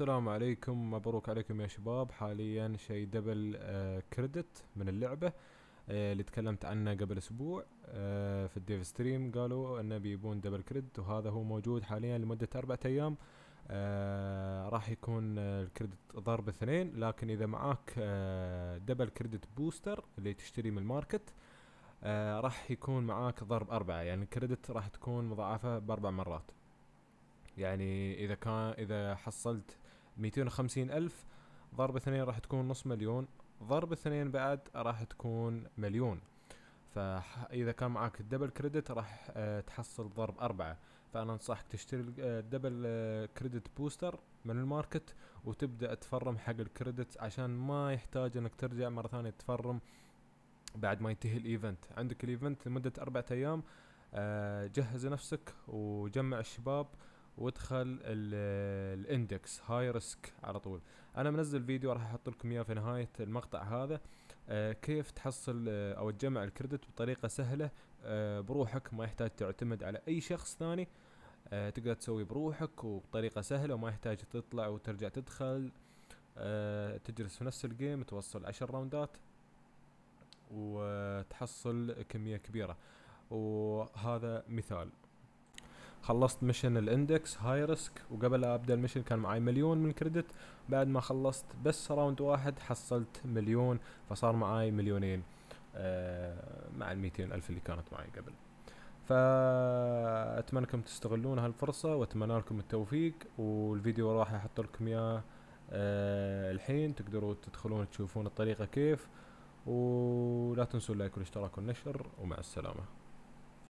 السلام عليكم مبروك عليكم يا شباب حاليا شيء دبل كريدت من اللعبة آه، اللي تكلمت عنه قبل اسبوع آه، في الديف ستريم قالوا انه بيبون دبل كريدت وهذا هو موجود حاليا لمدة اربعة ايام آه، راح يكون الكريدت ضرب اثنين لكن اذا معاك دبل كريدت بوستر اللي تشتري من الماركت راح يكون معاك ضرب أربعة يعني الكريدت راح تكون مضاعفة بأربع مرات يعني إذا كان إذا حصلت 250 ألف ضرب اثنين راح تكون نص مليون ضرب اثنين بعد راح تكون مليون فإذا كان معاك الدبل كريدت راح آه، تحصل ضرب أربعة فأنا أنصحك تشتري الدبل كريدت بوستر من الماركت وتبدأ تفرم حق الكريدت عشان ما يحتاج أنك ترجع مرة ثانية تفرم بعد ما ينتهي الإيفنت عندك الإيفنت لمدة أربعة أيام آه، جهز نفسك وجمع الشباب وادخل الاندكس هاي ريسك على طول انا منزل فيديو راح احط لكم اياه في نهايه المقطع هذا آه كيف تحصل آه او تجمع الكريدت بطريقه سهله آه بروحك ما يحتاج تعتمد على اي شخص ثاني آه تقدر تسوي بروحك وبطريقه سهله وما يحتاج تطلع وترجع تدخل آه تجلس في نفس الجيم توصل عشر راوندات وتحصل كميه كبيره وهذا مثال خلصت ميشن الاندكس هاي ريسك وقبل ابدا الميشن كان معي مليون من كريدت بعد ما خلصت بس راوند واحد حصلت مليون فصار معي مليونين آه، مع ال ألف اللي كانت معي قبل فاتمنى انكم تستغلون هالفرصه واتمنى لكم التوفيق والفيديو راح احط لكم اياه آه، الحين تقدروا تدخلون تشوفون الطريقه كيف ولا تنسوا اللايك والاشتراك والنشر ومع السلامه